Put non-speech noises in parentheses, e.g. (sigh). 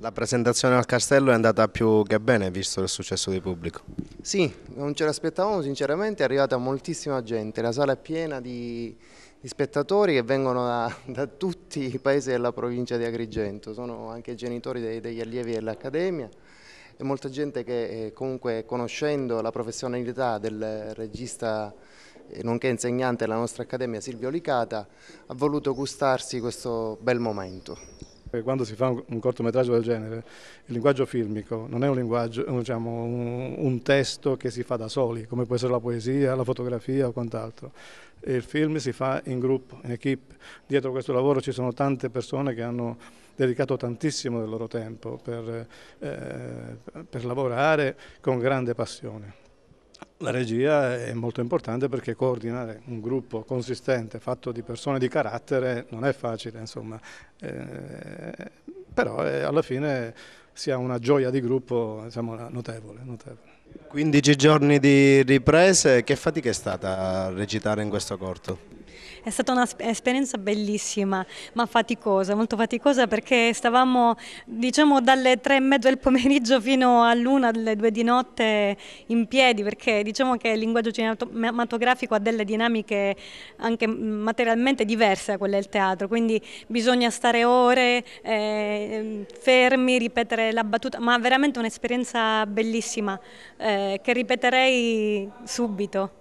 La presentazione al castello è andata più che bene visto il successo di pubblico. Sì, non ce l'aspettavamo sinceramente, è arrivata moltissima gente, la sala è piena di, di spettatori che vengono da, (laughs) da, tutti i paesi della provincia di Agrigento, sono anche genitori dei, degli allievi dell'Accademia e molta gente che eh, comunque conoscendo la professionalità del regista eh, nonché insegnante della nostra Accademia Silvio Licata ha voluto gustarsi questo bel momento. Eh, quando si fa un cortometraggio del genere, il linguaggio filmico non è un, linguaggio, eh, diciamo, un, un testo che si fa da soli, come può essere la poesia, la fotografia o quant'altro. Il film si fa in gruppo, in equip. Dietro questo lavoro ci sono tante persone che hanno dedicato tantissimo del loro tempo per, eh, per lavorare con grande passione. La regia è molto importante perché coordinare un gruppo consistente fatto di persone di carattere non è facile, insomma, eh, però eh, alla fine si ha una gioia di gruppo diciamo, notevole, notevole. 15 giorni di riprese, che fatica è stata recitare in questo corto? È stata un'esperienza bellissima, ma faticosa, molto faticosa perché stavamo diciamo dalle tre e mezzo del pomeriggio (laughs) fino all'una, alle due di notte in piedi perché diciamo che il linguaggio cinematografico ha delle dinamiche anche mm, materialmente diverse da quelle del teatro, quindi bisogna stare ore eh, mm, fermi, ripetere la battuta, ma veramente un'esperienza bellissima eh, che ripeterei subito.